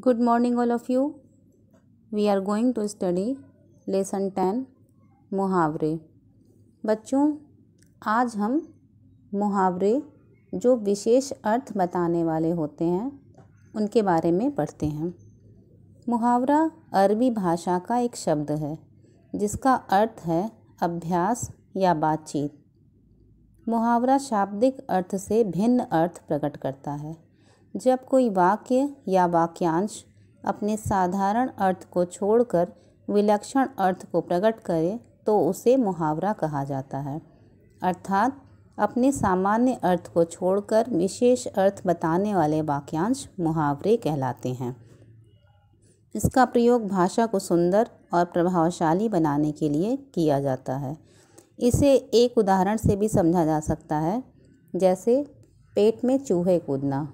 good morning all of you we are going to study lesson ten मुहावरे बच्चों आज हम मुहावरे जो विशेष अर्थ बताने वाले होते हैं उनके बारे में पढ़ते हैं मुहावरा अरबी भाषा का एक शब्द है जिसका अर्थ है अभ्यास या बातचीत मुहावरा शाब्दिक अर्थ से भिन्न अर्थ प्रकट करता है जब कोई वाक्य या वाक्यांश अपने साधारण अर्थ को छोड़कर विलक्षण अर्थ को प्रकट करे तो उसे मुहावरा कहा जाता है अर्थात अपने सामान्य अर्थ को छोड़कर विशेष अर्थ बताने वाले वाक्यांश मुहावरे कहलाते हैं इसका प्रयोग भाषा को सुंदर और प्रभावशाली बनाने के लिए किया जाता है इसे एक उदाहरण से भी समझा जा सकता है जैसे पेट में चूहे कूदना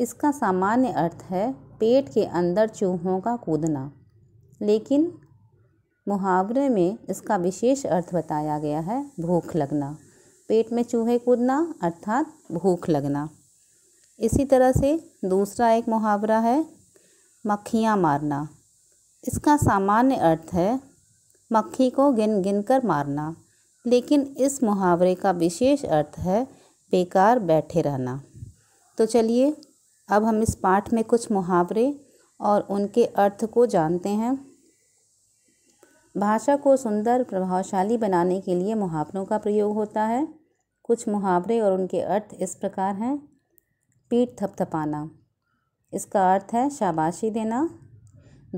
इसका सामान्य अर्थ है पेट के अंदर चूहों का कूदना लेकिन मुहावरे में इसका विशेष अर्थ बताया गया है भूख लगना पेट में चूहे कूदना अर्थात भूख लगना इसी तरह से दूसरा एक मुहावरा है मक्खियाँ मारना इसका सामान्य अर्थ है मक्खी को गिन गिन कर मारना लेकिन इस मुहावरे का विशेष अर्थ है बेकार बैठे रहना तो चलिए अब हम इस पाठ में कुछ मुहावरे और उनके अर्थ को जानते हैं भाषा को सुंदर प्रभावशाली बनाने के लिए मुहावरों का प्रयोग होता है कुछ मुहावरे और उनके अर्थ इस प्रकार हैं पीठ थपथपाना इसका अर्थ है शाबाशी देना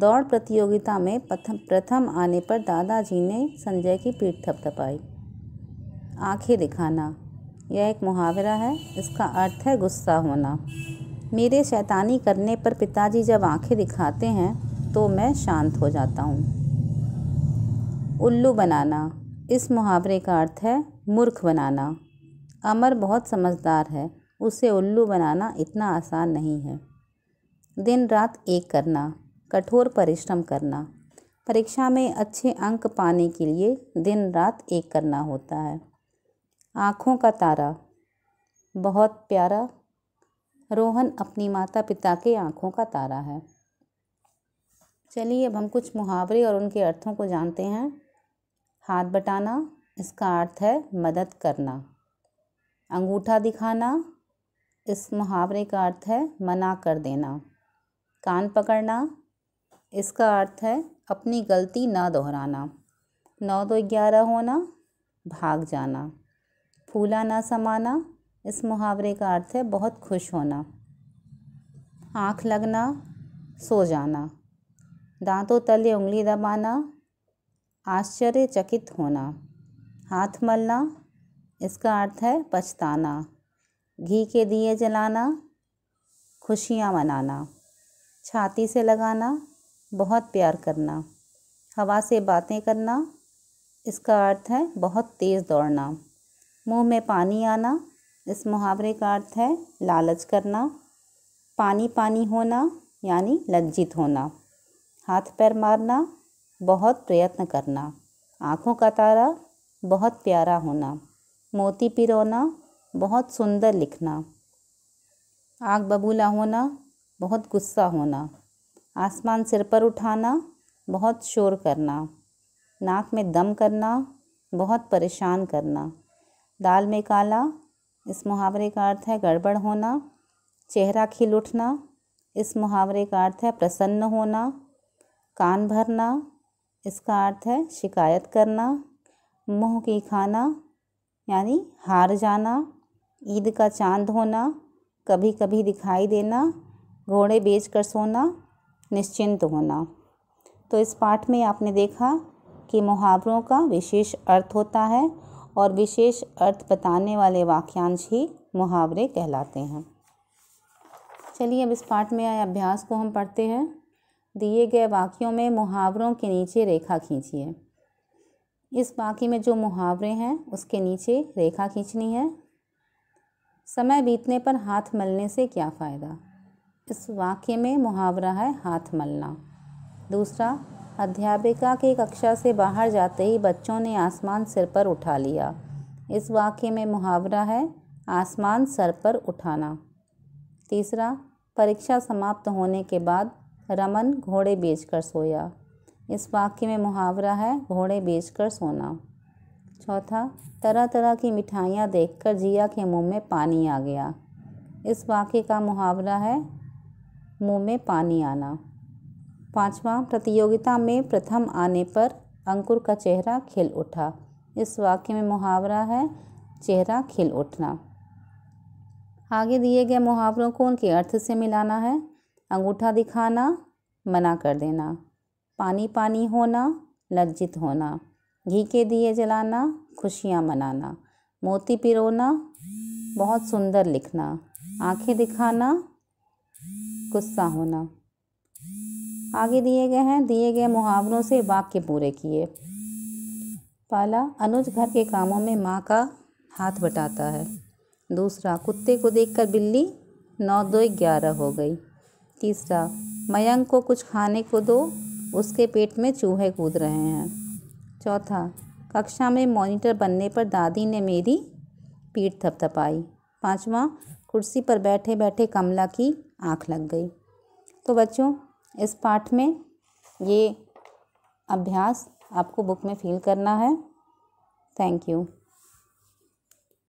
दौड़ प्रतियोगिता में प्रथम आने पर दादाजी ने संजय की पीठ थपथपाई आंखें दिखाना यह एक मुहावरा है इसका अर्थ है गुस्सा होना मेरे शैतानी करने पर पिताजी जब आंखें दिखाते हैं तो मैं शांत हो जाता हूँ उल्लू बनाना इस मुहावरे का अर्थ है मूर्ख बनाना अमर बहुत समझदार है उसे उल्लू बनाना इतना आसान नहीं है दिन रात एक करना कठोर परिश्रम करना परीक्षा में अच्छे अंक पाने के लिए दिन रात एक करना होता है आँखों का तारा बहुत प्यारा रोहन अपनी माता पिता के आँखों का तारा है चलिए अब हम कुछ मुहावरे और उनके अर्थों को जानते हैं हाथ बटाना इसका अर्थ है मदद करना अंगूठा दिखाना इस मुहावरे का अर्थ है मना कर देना कान पकड़ना इसका अर्थ है अपनी गलती ना दोहराना नौ दो ग्यारह होना भाग जाना फूला ना समाना इस मुहावरे का अर्थ है बहुत खुश होना आँख लगना सो जाना दांतों तले उंगली दबाना आश्चर्यचकित होना हाथ मलना इसका अर्थ है पछताना घी के दिए जलाना खुशियाँ मनाना छाती से लगाना बहुत प्यार करना हवा से बातें करना इसका अर्थ है बहुत तेज़ दौड़ना मुंह में पानी आना इस मुहावरे का अर्थ है लालच करना पानी पानी होना यानी लज्जित होना हाथ पैर मारना बहुत प्रयत्न करना आँखों का तारा बहुत प्यारा होना मोती पिरोना बहुत सुंदर लिखना आग बबूला होना बहुत गुस्सा होना आसमान सिर पर उठाना बहुत शोर करना नाक में दम करना बहुत परेशान करना दाल में काला इस मुहावरे का अर्थ है गड़बड़ होना चेहरा खिल उठना इस मुहावरे का अर्थ है प्रसन्न होना कान भरना इसका अर्थ है शिकायत करना मुँह की खाना यानी हार जाना ईद का चांद होना कभी कभी दिखाई देना घोड़े बेच कर सोना निश्चिंत होना तो इस पाठ में आपने देखा कि मुहावरों का विशेष अर्थ होता है और विशेष अर्थ बताने वाले वाक्यांश ही मुहावरे कहलाते हैं चलिए अब इस पाठ में आए अभ्यास को हम पढ़ते हैं दिए गए वाक्यों में मुहावरों के नीचे रेखा खींचिए इस वाक्य में जो मुहावरे हैं उसके नीचे रेखा खींचनी है समय बीतने पर हाथ मलने से क्या फ़ायदा इस वाक्य में मुहावरा है हाथ मलना दूसरा अध्यापिका की कक्षा से बाहर जाते ही बच्चों ने आसमान सिर पर उठा लिया इस वाक्य में मुहावरा है आसमान सर पर उठाना तीसरा परीक्षा समाप्त होने के बाद रमन घोड़े बेचकर सोया इस वाक्य में मुहावरा है घोड़े बेचकर सोना चौथा तरह तरह की मिठाइयाँ देखकर जिया के मुंह में पानी आ गया इस वाक्य का मुहावरा है मुंह में पानी आना पाँचवा प्रतियोगिता में प्रथम आने पर अंकुर का चेहरा खिल उठा इस वाक्य में मुहावरा है चेहरा खिल उठना आगे दिए गए मुहावरों को उनके अर्थ से मिलाना है अंगूठा दिखाना मना कर देना पानी पानी होना लज्जित होना घी के दिए जलाना खुशियाँ मनाना मोती पिरोना बहुत सुंदर लिखना आंखें दिखाना गुस्सा होना आगे दिए गए हैं दिए गए मुहावरों से वाक्य पूरे किए पाला अनुज घर के कामों में माँ का हाथ बटाता है दूसरा कुत्ते को देखकर बिल्ली नौ दो ग्यारह हो गई तीसरा मयंक को कुछ खाने को दो उसके पेट में चूहे कूद रहे हैं चौथा कक्षा में मॉनिटर बनने पर दादी ने मेरी पीठ थपथपाई पाँचवा कुर्सी पर बैठे बैठे कमला की आँख लग गई तो बच्चों इस पाठ में ये अभ्यास आपको बुक में फील करना है थैंक यू